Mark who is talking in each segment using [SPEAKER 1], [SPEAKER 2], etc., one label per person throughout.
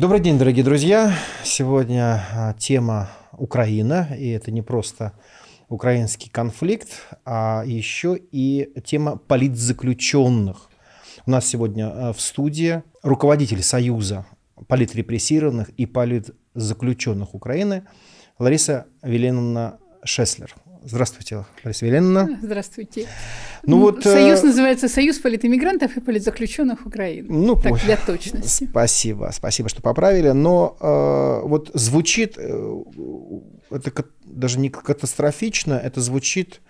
[SPEAKER 1] Добрый день, дорогие друзья. Сегодня а, тема Украина, и это не просто украинский конфликт, а еще и тема политзаключенных. У нас сегодня а, в студии руководитель Союза политрепрессированных и политзаключенных Украины Лариса Веленовна Шеслер. Здравствуйте, Лариса Веленовна. Здравствуйте. Ну, ну, вот, э, союз называется
[SPEAKER 2] «Союз политэмигрантов и политзаключенных Украины». Ну, так, для точности.
[SPEAKER 1] Спасибо, спасибо, что поправили. Но э, вот звучит, э, это даже не катастрофично, это звучит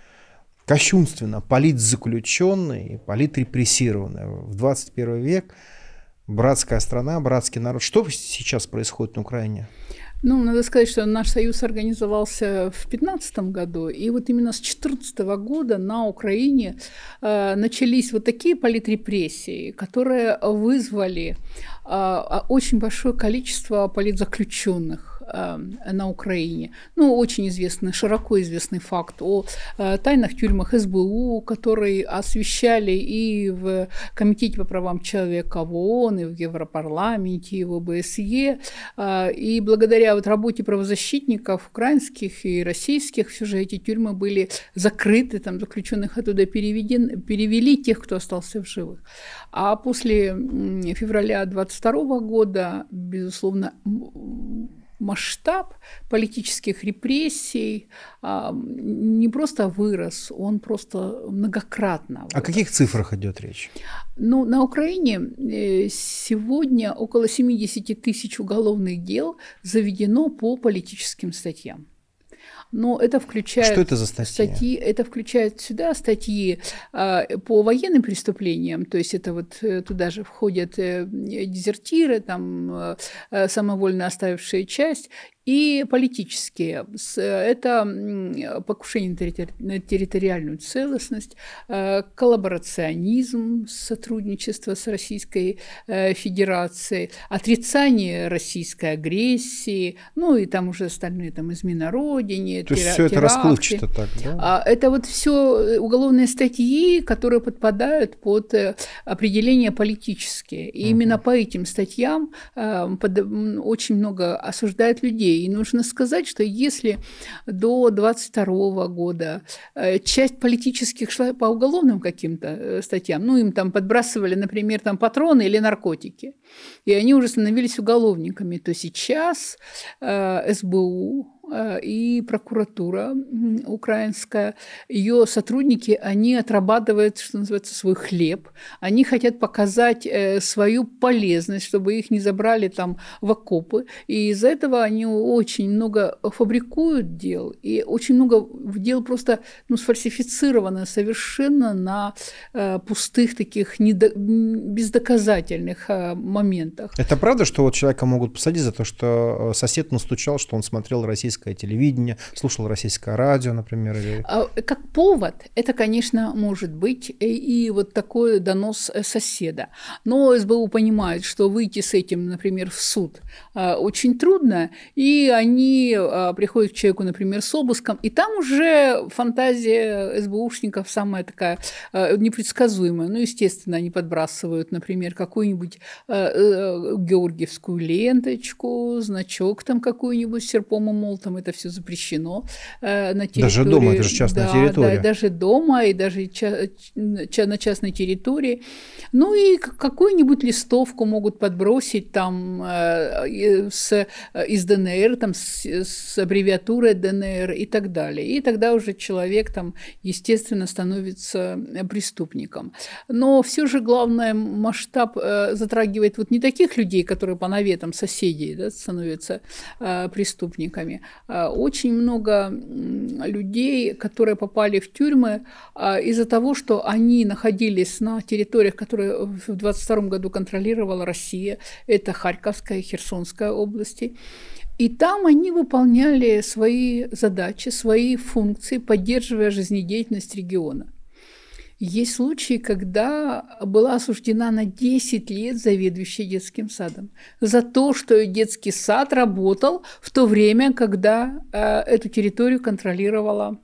[SPEAKER 1] кощунственно. Политзаключенный, политрепрессированный в 21 век. Братская страна, братский народ. Что сейчас происходит на Украине?
[SPEAKER 2] Ну, надо сказать, что наш союз организовался в 2015 году, и вот именно с 2014 года на Украине э, начались вот такие политрепрессии, которые вызвали э, очень большое количество политзаключенных на Украине. Ну, очень известный, широко известный факт о э, тайных тюрьмах СБУ, которые освещали и в Комитете по правам человека в ООН, и в Европарламенте, и в ОБСЕ. А, и благодаря вот работе правозащитников украинских и российских, все же эти тюрьмы были закрыты, там заключенных оттуда переведен, перевели тех, кто остался в живых. А после февраля 22 года, безусловно, масштаб политических репрессий а, не просто вырос, он просто многократно. Вырос. О каких
[SPEAKER 1] цифрах идет речь?
[SPEAKER 2] Ну, на Украине э, сегодня около 70 тысяч уголовных дел заведено по политическим статьям но это включает... Что это за статьи? статьи это включает сюда статьи э, по военным преступлениям, то есть это вот э, туда же входят э, дезертиры, там э, э самовольно оставившие часть, и политические. Э, это покушение на территориальную целостность, коллаборационизм, сотрудничество с Российской Федерацией, отрицание российской агрессии, ну и там уже остальные там измена родине, теракты. То есть все это расплывчато так, да? А, это вот все э, уголовные статьи, которые подпадают под э, определение политические. И угу. именно по этим статьям э, очень много осуждают людей. И нужно сказать, что если до 22 года часть политических шла по уголовным каким-то статьям, ну им там подбрасывали, например, там патроны или наркотики, и они уже становились уголовниками, то сейчас СБУ Э, и прокуратура украинская, ее сотрудники, они отрабатывают, что называется, свой хлеб. Они хотят показать э, свою полезность, чтобы их не забрали там в окопы. И из-за этого они очень много фабрикуют дел. И очень много дел просто ну, сфальсифицировано совершенно на э, пустых таких недо... бездоказательных моментах.
[SPEAKER 1] Это правда, что вот человека могут посадить за то, что сосед настучал, что он смотрел российский российское телевидение, слушал российское радио, например. Или...
[SPEAKER 2] А, как повод, это, конечно, может быть э, и вот такой донос э, соседа. Но СБУ понимает, что выйти с этим, например, в суд а, очень трудно, и они а, приходят к человеку, например, с обыском, и там уже фантазия СБУшников самая такая непредсказуемая. Ну, естественно, они подбрасывают, например, какую-нибудь э, георгиевскую ленточку, значок там какую-нибудь серпом и молотом, законом это все запрещено. Э, на даже дома, это же частная да, территория. Да, даже дома и даже ча- на частной территории. Ну и какую-нибудь листовку могут подбросить там э, с, из ДНР, там с, с аббревиатурой ДНР и так далее. И тогда уже человек там, естественно, становится э, преступником. Но все же главное, масштаб затрагивает вот не таких людей, которые по наветам соседей да, становятся преступниками, Э, очень много людей, которые попали в тюрьмы э, из-за того, что они находились на территориях, которые в 22 году контролировала Россия. Это Харьковская и Херсонская области. И там они выполняли свои задачи, свои функции, поддерживая жизнедеятельность региона – есть случаи, когда была осуждена на 10 лет заведующая детским садом за то, что детский сад работал в то время, когда э, эту территорию контролировала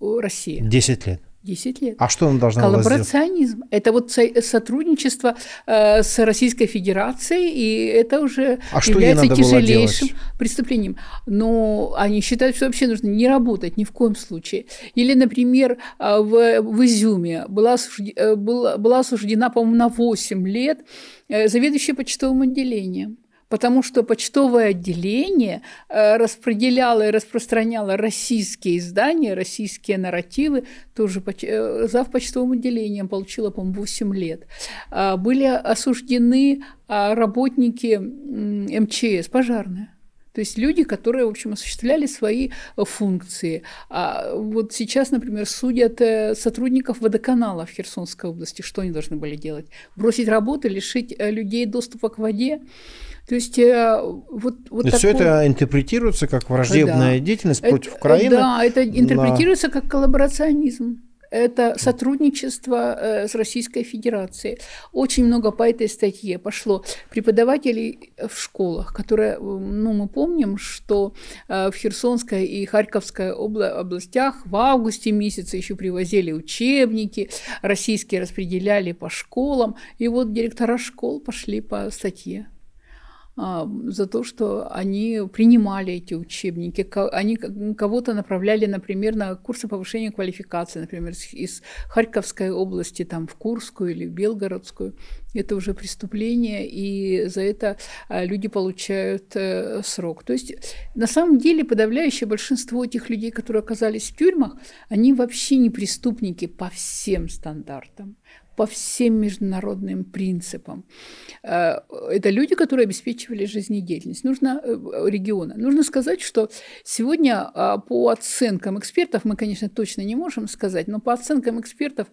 [SPEAKER 2] Россия. 10 лет. 10 лет. А
[SPEAKER 1] что она должна была сделать?
[SPEAKER 2] Коллаборационизм. Это вот сотрудничество э, с Российской Федерацией, и это уже а является тяжелейшим преступлением. Но они считают, что вообще нужно не работать ни в коем случае. Или, например, э, в, в Изюме была, осуждена, э, была, была осуждена, по-моему, на 8 лет заведующая почтовым отделением потому что почтовое отделение э, распределяло и распространяло российские издания, российские нарративы, тоже э, зав почтовым отделением получила, по-моему, 8 лет. А, были осуждены а, работники МЧС, пожарные. То есть люди, которые, в общем, осуществляли свои э, функции. А вот сейчас, например, судят э, сотрудников водоканала в Херсонской области. Что они должны были делать? Бросить работу, лишить э, людей доступа к воде? То есть вот, вот такое... все это
[SPEAKER 1] интерпретируется как враждебная да. деятельность против Украины. Да, это интерпретируется
[SPEAKER 2] на... как коллаборационизм это сотрудничество э, с Российской Федерацией. Очень много по этой статье пошло преподавателей в школах, которые, э, ну, мы помним, что э, в Херсонской и Харьковской областях в августе месяце еще привозили учебники, российские распределяли по школам, и вот директора школ пошли по статье. А, за то, что они принимали эти учебники, они кого-то направляли, например, на курсы повышения квалификации, например, из Харьковской области там, в Курскую или в Белгородскую. Это уже преступление, и за это а, люди получают э, срок. То есть на самом деле подавляющее большинство этих людей, которые оказались в тюрьмах, они вообще не преступники по всем стандартам по всем международным принципам. Э, это люди, которые обеспечивали жизнедеятельность нужно, э, региона. Нужно сказать, что сегодня а, по оценкам экспертов, мы, конечно, точно не можем сказать, но по оценкам экспертов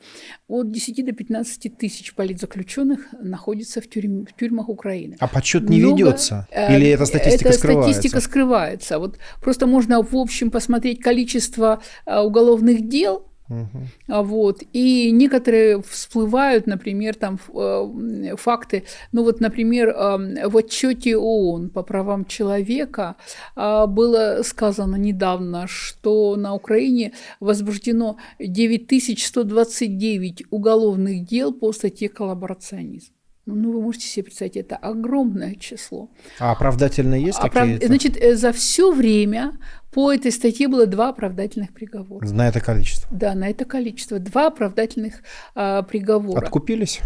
[SPEAKER 2] от 10 до 15 тысяч политзаключенных находится в, тюрьме, в тюрьмах Украины. А подсчет не Много, ведется? Э, Или эта статистика эта скрывается? статистика скрывается. Вот просто можно в общем посмотреть количество а, уголовных дел – Угу. Вот. И некоторые всплывают, например, там э, факты. Ну вот, например, в отчете ООН по правам человека а, было сказано недавно, что на Украине возбуждено 9129 уголовных дел по статье коллаборационизм. Ну, ну, вы можете себе представить, это огромное число.
[SPEAKER 1] А оправдательные есть Оправ... какие-то? Значит,
[SPEAKER 2] э, за все время по этой статье было два оправдательных приговора. На это количество? Да, на это количество. Два оправдательных а, приговора. Откупились?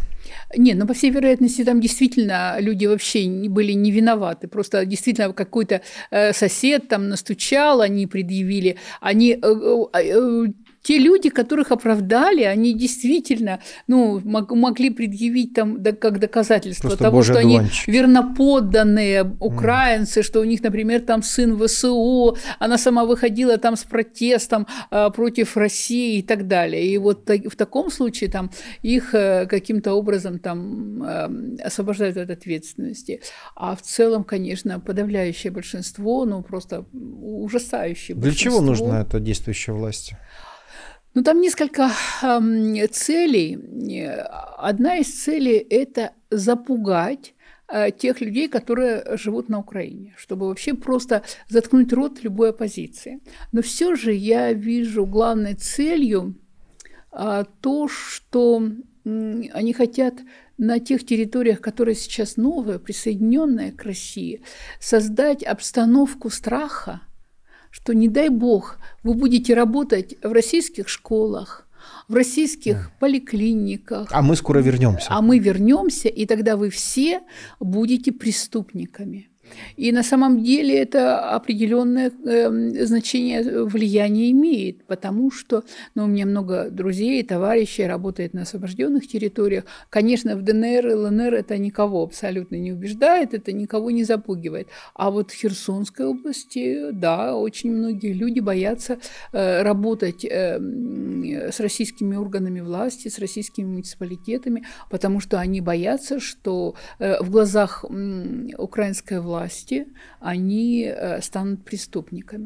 [SPEAKER 2] Не, ну, по всей вероятности, там действительно люди вообще не, были не виноваты. Просто действительно какой-то э, сосед там настучал, они предъявили. Они э, те люди, которых оправдали, они действительно ну, мог, могли предъявить там да, как доказательство Просто того, что одуванчик. они верноподданные украинцы, mm. что у них, например, там сын ВСУ, она сама выходила там с протестом э, против России и так далее. И вот так, в таком случае там их э, каким-то образом там э, освобождают от ответственности. А в целом, конечно, подавляющее большинство, ну просто ужасающее большинство. Для чего нужна
[SPEAKER 1] эта действующая власть?
[SPEAKER 2] Ну там несколько э, целей. Одна из целей – это запугать э, тех людей, которые живут на Украине, чтобы вообще просто заткнуть рот любой оппозиции. Но все же я вижу главной целью а, то, что они хотят на тех территориях, которые сейчас новые, присоединенные к России, создать обстановку страха – что не дай бог вы будете работать в российских школах, в российских mm. поликлиниках.
[SPEAKER 1] А мы скоро вернемся. А
[SPEAKER 2] мы вернемся, и тогда вы все будете преступниками. И на самом деле это определенное эм, значение влияния имеет, потому что ну, у меня много друзей, товарищей работает на освобожденных территориях. Конечно, в ДНР и ЛНР это никого абсолютно не убеждает, это никого не запугивает. А вот в Херсонской области, да, очень многие люди боятся э, работать эм, с российскими органами власти, с российскими муниципалитетами, потому что они боятся, что э, в глазах э, украинской власти власти, они э, станут преступниками.